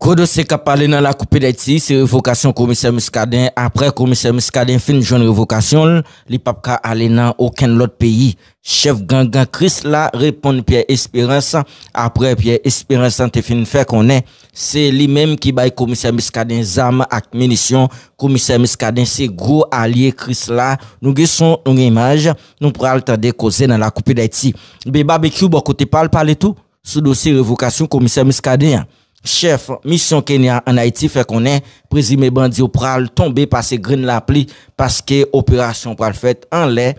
Gros dossier qui a parlé dans la Coupe d'Haïti, c'est révocation commissaire Muscadin. Après commissaire Muscadin fin jeune révocation, Il li pas ka aller dans aucun autre pays. Chef gang gang Chris là répond Pierre Espérance. Après Pierre Espérance te fin fait qu'on est, c'est lui-même qui baille commissaire Muscadin zam ak munitions. Commissaire Muscadin c'est gros allié Chris là. Nous son une image, nous pral de causer dans la Coupe d'Haïti. Be barbecue bon côté parle parler tout Ce dossier révocation commissaire Muscadin. chef misyon Kenya an Haiti fè konen prezime bandi ou pral tombe pase grin la pli paske operasyon pral fèt an lè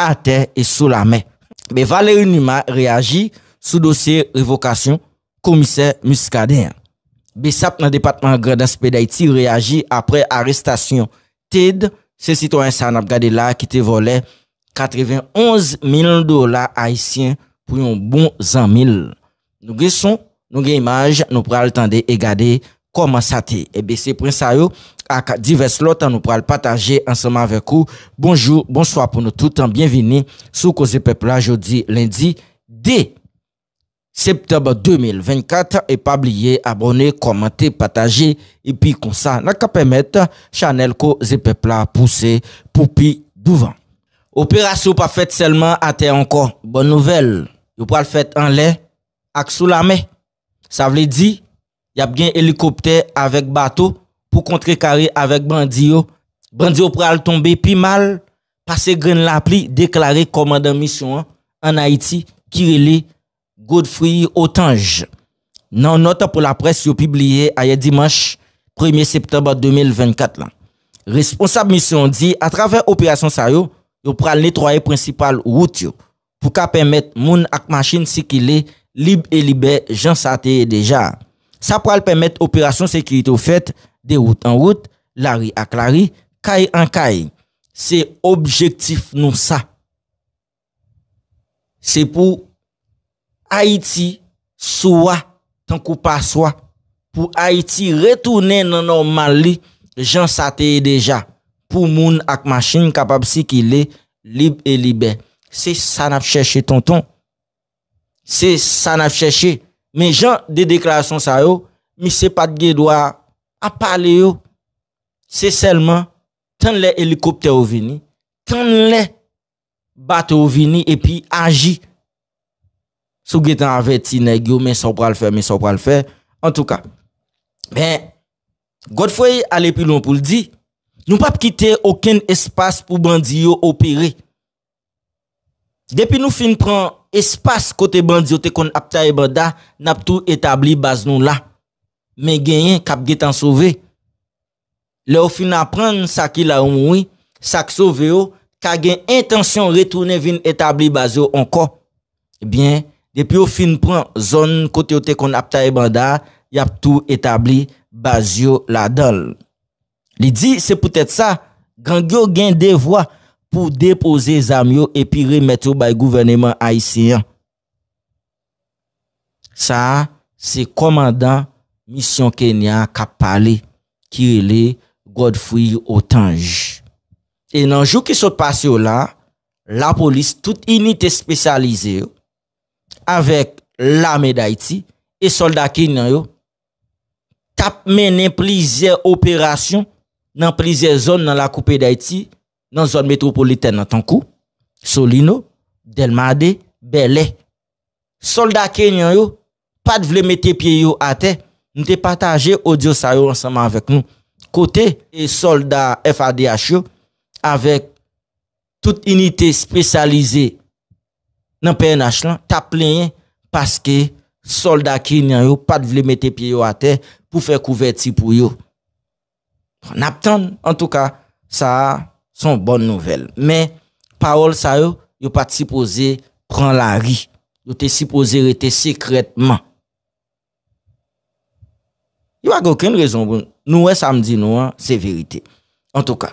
a te e sou la mè. Be Valérie Nima reagi sou dosye revokasyon komise muskadeyen. Be sap nan departement gradanspe d'Haïti reagi apre arrestasyon Ted se sitouan Sanab Gadella ki te vole 91 mil dola Haitien pou yon bon zan mil. Nou geson Nou gen imaj nou pral tende e gade koman sa te. Ebe eh se prinsayou ak divers lot an nou pral pataje anseman vekou. Bonjou, bonsoy apon nou toutan. Bienveni sou ko ze pepla jodi lendi de septembe 2024. E pa blye abone, komante, pataje. E pi konsa na ka pemet chanel ko ze pepla puse pupi duvan. Operasyon pa fet selman ate anko. Bon nouvel, nou pral fet anle ak sou la mey. Sa vle di, y ap gen helikopter avèk bato pou kontre kare avèk bandi yo. Bandi yo pral tombe pi mal, pase gren la pli, deklare komanda misyon an Haiti kireli Godfrey Otanj. Nan nota pou la pres yo pibliye aye dimanche 1er septembre 2024 lan. Responsab misyon di, a traver operasyon sa yo, yo pral netroye prinsipal wout yo pou ka pemet moun ak masin si ki le... Lib e libe, jan sa teye deja. Sa pral pemet operasyon sekiritou fet, de route an route, lari ak lari, kay an kay. Se objektif nou sa. Se pou Haiti, souwa, tankou pa souwa, pou Haiti retoune nan normali, jan sa teye deja. Pou moun ak machin kapab si ki le, lib e libe. Se sa nap chèche tonton, Se sa na fcheche, men jan de deklarasyon sa yo, mi se pat ge dwa ap pale yo. Se selman, tan le helikopter ou vini, tan le bat ou vini, epi aji. Sou ge tan avet ti neg yo, men son pral fe, men son pral fe. En tou ka. Men, Godfrey ale pi loun pou l di, nou pap kite oken espas pou bandi yo opere. Depi nou fin pran operasyon, espas kote bandi yo te kon ap ta ebanda nap tou etabli baz yo la. Men genyen kap ge tan sove. Le ou fin ap pran sak ila ou moui, sak sove yo, ka gen intension retourne vin etabli baz yo anko. Ebyen, depi ou fin pran zon kote yo te kon ap ta ebanda, yap tou etabli baz yo la dal. Li di, se pwetet sa, gangyo gen devwa kwa pou depoze zamyo epire metyo bay gouvernemen Aisyen. Sa, se komandan misyon Kenya kap pale, ki ele Godfrey Otanj. E nanjou ki sot pase yo la, la polis tout ini te spesyalize yo, avek lame d'Aiti, e solda Kenya yo, tap menen plize operasyon, nan plize zon nan la koupe d'Aiti, nan zon metropoliten nan tankou, Solino, Delmade, Belè. Solda Kenyon yo, pat vle mette piye yo ate, nou te pataje odyo sa yo ansama avek nou. Kote, e solda FADH yo, avek tout unité spesyalize nan PNH lan, ta plenye, paske solda Kenyon yo, pat vle mette piye yo ate, pou fe kouverti pou yo. Naptan, an tou ka, sa a sont bonnes nouvelles. Mais, parole ça, yo, yo pas supposé prendre la rue. Yo te supposé rester secrètement. Yo a aucune raison pour nous, samedi, nous, hein, c'est vérité. En tout cas,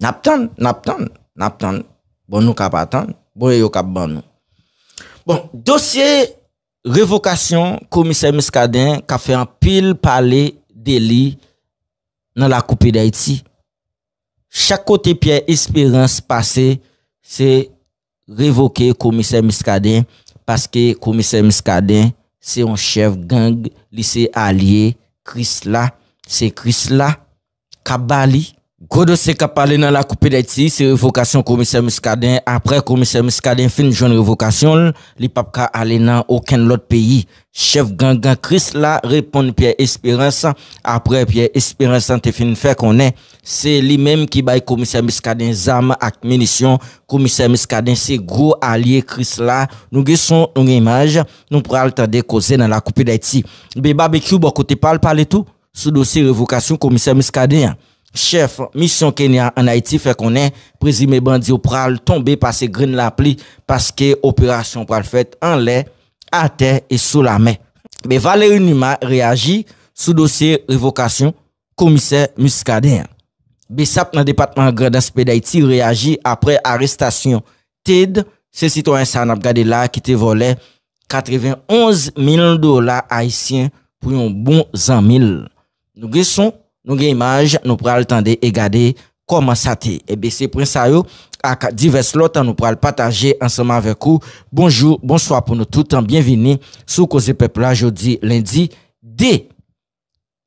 n'attend, n'attend, n'attend. Bon, nous cap attendre. Bon, yo cap bon nous. Bon, dossier révocation, commissaire Muscadin, qui a fait un pile parler d'élits dans la coupe d'Haïti. Chak kote piè espérance pase, se revoke komise miskaden. Paske komise miskaden, se yon chev gang, lise alye, kris la, se kris la, kabali. Godo se kap pale nan la koupe d'Haiti, se revokasyon komisyen Miskadin, apre komisyen Miskadin fin joun revokasyon, li pap ka ale nan oken lot peyi. Chef ganga Chris la, reponde Pierre Esperance, apre Pierre Esperance san te fin fè konè, se li mèm ki bay komisyen Miskadin zame ak menisyon, komisyen Miskadin se gro alye Chris la, nou ge son nou ge imaj, nou pral ta de koze nan la koupe d'Haiti. Be barbe kyou bo kote pal pale tou, sou dosi revokasyon komisyen Miskadin ya. Chef Mission Kenya an Haiti fè konè prezime bandi ou pral tombe pase green la pli paske operasyon pral fèt an lè a te e sou la mè. Be Valérie Nima reagi sou dosye revokasyon komise muskadeyen. Be sap nan departement agredanspe d'Haïti reagi apre arrestasyon Ted, se sitouan sa an ap gade la ki te vole 91 mil dola haïsyen pou yon bon zan mil. Nou geson... Nou gen imaj nou pral tende e gade koman sa te. Ebe eh se prinsayou ak divers lot an nou pral pataje anseman vekou. Bonjou, bonswa pou nou toutan. Bienveni sou ko ze pepla jodi lendi de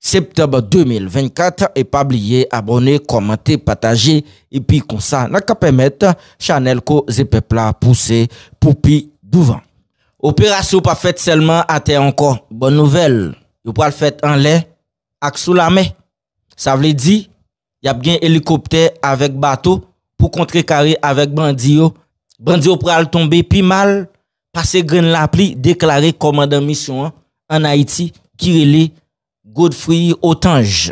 septembe 2024. E pa blye abone, komante, pataje. E pi konsa na ka pemet chanel ko ze pepla puse poupi douvan. Operasyon pa fet selman ate anko. Bon nouvel. Nou pral fet anle ak sou la mey. Sa vle di, y ap gen helikopter avèk bato pou kontre kare avèk bandi yo. Bandi yo pral tombe pi mal, pase gren la pli, deklare komanda misyon an Haiti kire li Godfrey Otanj.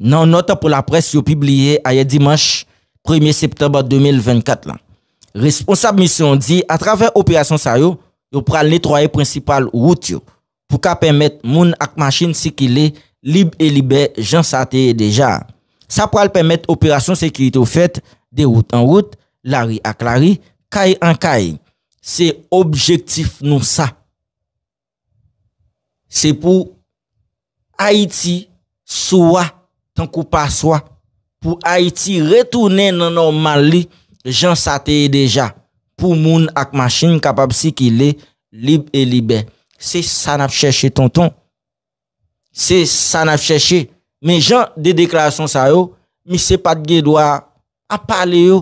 Nan nota pou la pres yo pibliye a ye dimanche 1er septembre 2024 lan. Responsab misyon di, a traver operasyon sa yo, yo pral netroye prinsipal wout yo pou ka pemet moun ak masin si ki le... Lib e libe, jan sa teye deja. Sa pral pemet operasyon sekiritou fet, de route an route, la ri ak la ri, kay an kay. Se objektif nou sa. Se pou Haiti soua, tan kou pa soua, pou Haiti retoune nan normali, jan sa teye deja. Pou moun ak masjin kapab si ki le, lib e libe. Se sa nap chèche ton ton, Se sa na fcheche, men jan de deklarasyon sa yo, mi se pat ge do a apale yo.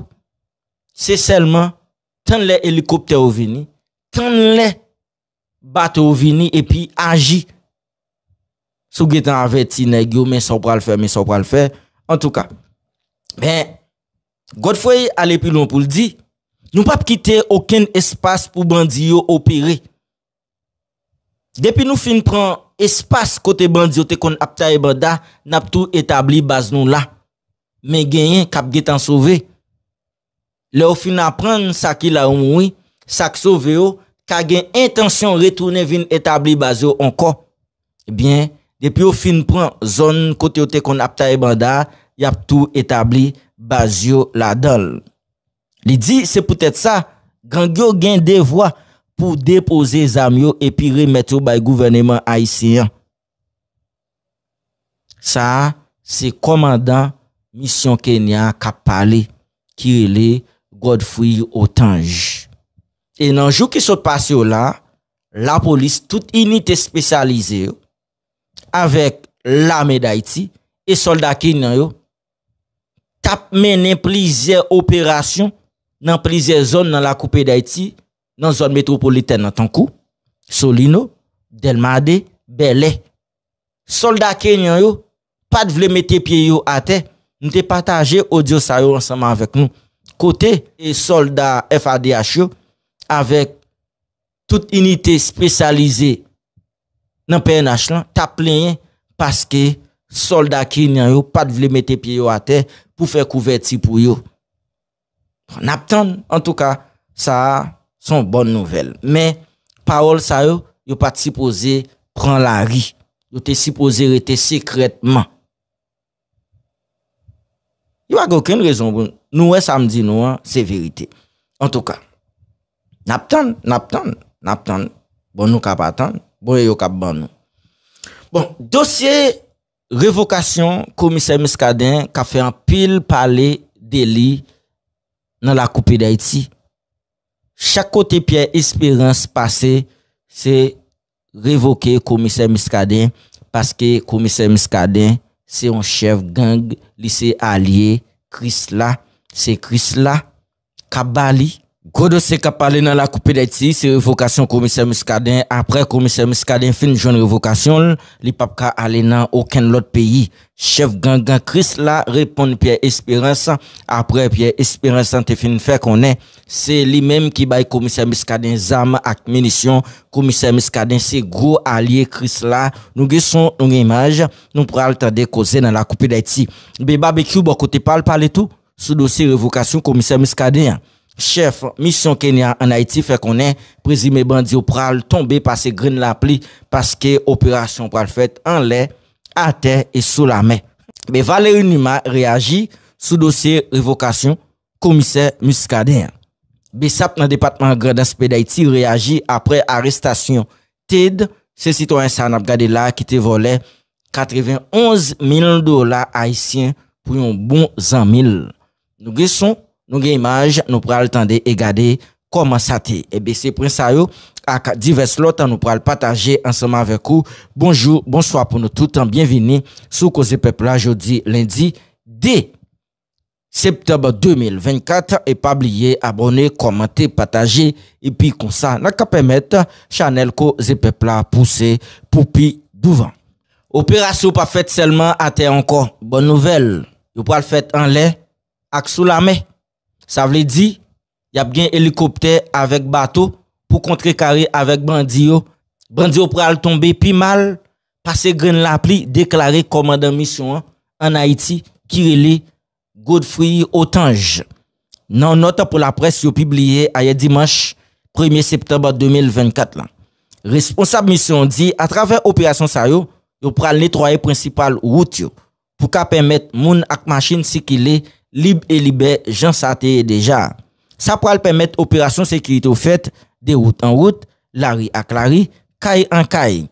Se selman, tan le helikopter ou vini, tan le bat ou vini, epi aji. Sou ge tan avet ti neg yo, men son pral fè, men son pral fè, an tou ka. Men, Godfrey ale pi loun pou l di, nou pap kite oken espas pou bandi yo opere. Depi nou fin pran espas kote bandi yo te kon ap ta ebanda nap tou etabli baz yo la. Men genyen kap ge tan sove. Le ou fin ap pran sak ila ou moui, sak sove yo, ka gen intansyon retourne vin etabli baz yo anko. Ebyen, depi ou fin pran zon kote yo te kon ap ta ebanda, yap tou etabli baz yo la dal. Li di, se pwetet sa, gangyo gen devwa, pou depoze zamyo e pire metyo bay gouvernemen Aisyen. Sa, se komandan misyon Kenya kap pale, ki ele Godfrey Otanj. E nanjou ki sot pase yo la, la polis tout ini te spesyalize yo, avek lame d'Aiti, e solda Kenya yo, tap menen plize operasyon, nan plize zon nan la koupe d'Aiti, nan zon metropoliten nan tankou, Solino, Delmade, Belè. Solda kenyon yo, pat vle mette piye yo ate, nou te pataje odyo sa yo ansama avek nou. Kote, e solda FADH yo, avek tout unité spesyalize nan PNH lan, ta plenye, paske solda kenyon yo, pat vle mette piye yo ate, pou fe kouverti pou yo. Naptan, an tou ka, sa a sont bonnes nouvelles. Mais, parole ça, yo, yo pas supposé prendre la rue. Yo était supposé rester secrètement. Il n'y a aucune raison. Nous, samedi, nous, hein, c'est vérité. En tout cas, n'attend, n'attend, n'attend. Bon, nous cap attendre. Bon, yo cap bon nous. Bon, dossier révocation, commissaire Muscadin, qui a fait un pile parler d'Eli dans la Coupe d'Haïti. Chak kote piè espérance pase, se revoke komise miskaden, paske komise miskaden, se yon chev gang, lise alye, kris la, se kris la, kabali. Gou do se kap pale nan la koupe d'Haiti, se revokasyon komisèr Miskadin, apre komisèr Miskadin fin joun revokasyon, li pap ka ale nan oken lot peyi. Chef Ganga Chris la, repon Pierre Esperance, apre Pierre Esperance an te fin fè konè, se li mèm ki bay komisèr Miskadin zame ak menisyon, komisèr Miskadin se gro alye Chris la, nou gè son nou gen imaj, nou pral ta dekose nan la koupe d'Haiti. Be Babekyou bokote pale pale tou, sou dosi revokasyon komisèr Miskadin ya. Chef Mission Kenya an Haiti fè konè prezime bandi ou pral tombe pase grin la pli paske operasyon pral fèt an lè a te e sou la mè. Be Valérie Nima reagi sou dosye revokasyon komise muskadeyen. Be sap nan departement gredanspe d'Haïti reagi apre arrestasyon Ted, se sitouan Sanab Gadella ki te vole 91 mil dola haïsyen pou yon bon zan mil. Nou geson? Nou gen imaj nou pral tende e gade koman sa te. Ebe se prinsayou ak divers lot an nou pral pataje anseman vekou. Bonjou, bonswa pou nou toutan. Bienveni sou ko ze pepla jodi lendi de septembe 2024. E pa blye abone, komante, pataje. E pi konsa na ka pemet chanel ko ze pepla puse poupi douvan. Operasyon pa fet selman ate anko. Bon nouvel, nou pral fet anle ak sou la mey. Sa vle di, y ap gen helikopter avèk bato pou kontre kare avèk bandi yo. Bandi yo pral tombe pi mal, pase gren la pli, deklare komanda misyon an Haiti kireli Godfrey Otanj. Nan nota pou la pres yo pibliye aye dimanche 1er septembre 2024 lan. Responsab misyon di, a traver operasyon sa yo, yo pral netroye prinsipal wout yo pou ka pemet moun ak masin si ki le... Lib e libe, jan sa teye deja. Sa pral pemet operasyon sekiritou fet, de route an route, la ri ak la ri, kay an kay.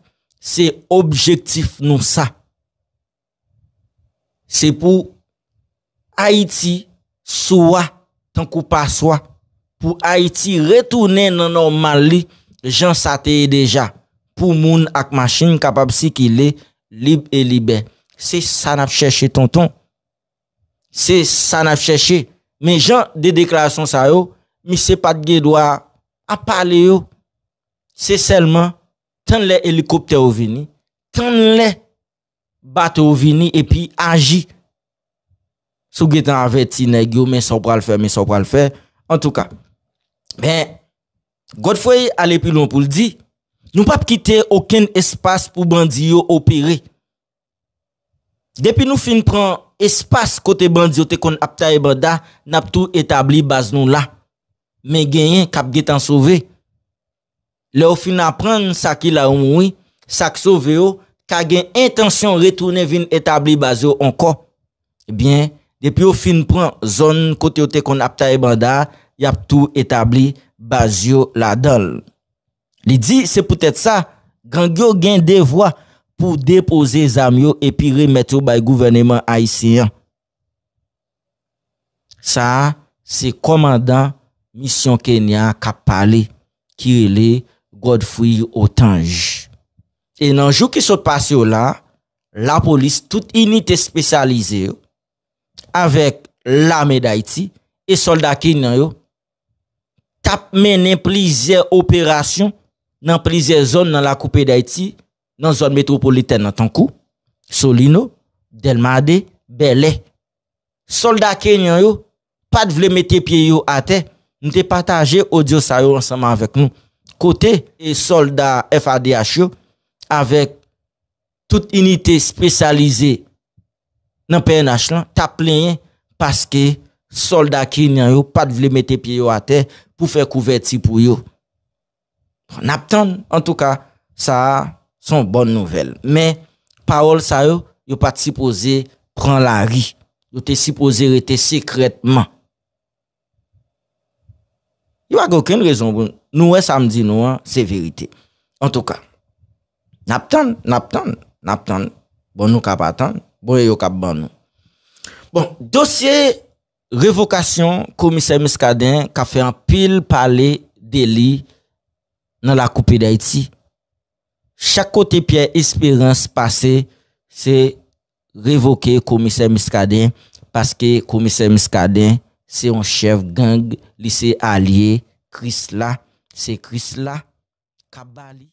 Se objektif nou sa. Se pou Haiti soua, tan kou pa soua, pou Haiti retoune nan normali, jan sa teye deja. Pou moun ak masin kapab si ki le, lib e libe. Se sa nap chèche ton ton, Se sa na fcheche, men jan de deklarasyon sa yo, mi se pat ge dwa ap pale yo. Se selman, tan le helikopter ou vini, tan le bat ou vini, epi aji. Sou ge tan avet ti neg yo, men son pral fè, men son pral fè, an tou ka. Men, Godfrey ale pi loun pou l di, nou pap kite oken espas pou bandi yo opere. Depi nou fin pran espas kote bandi yo te kon ap ta ebanda nap tou etabli baz yo la. Men genyen kap ge tan sove. Le ou fin ap pran sak ila ou moui, sak sove yo, ka gen intension retourne vin etabli baz yo anko. Ebyen, depi ou fin pran zon kote yo te kon ap ta ebanda, yap tou etabli baz yo la dol. Li di, se pwetet sa, gangyo gen devwa anpou pou depoze zamyo epiremete yo bay gouvernemen Aisyen. Sa, se komandan misyon Kenya kap pale, ki ele Godfrey Otanj. E nanjou ki sot pase yo la, la polis tout ini te spesyalize yo, avek lame d'Aiti, e solda ki nan yo, tap menen plize operasyon, nan plize zon nan la koupe d'Aiti, nan zon metropoliten nan tankou, Solino, Delmade, Belè. Soldat Kenyon yo, pat vle mette piye yo ate, nou te pataje odyo sa yo ansama avek nou. Kote, e soldat FADH yo, avek tout unité spesyalize nan PNH lan, ta plenye, paske soldat Kenyon yo, pat vle mette piye yo ate, pou fe kouverti pou yo. Naptan, an tou ka, sa a sont bonnes nouvelles. Mais, parole ça, yo, yo pas supposé prendre la rue. Yo te supposé rester secrètement. yo n'y a aucune raison nous. samedi, nous, hein, c'est vérité. En tout cas, n'attend, n'attend, n'attend. Bon, nous cap attendre. Bon, yo cap bon nous. Bon, dossier révocation, commissaire Muscadin, qui a fait un pile parler délit dans la Coupe d'Haïti. Chak kote piè espérance pase, se revoke komise miskade, paske komise miskade, se yon chev gang lise alie, kris la, se kris la, kabali.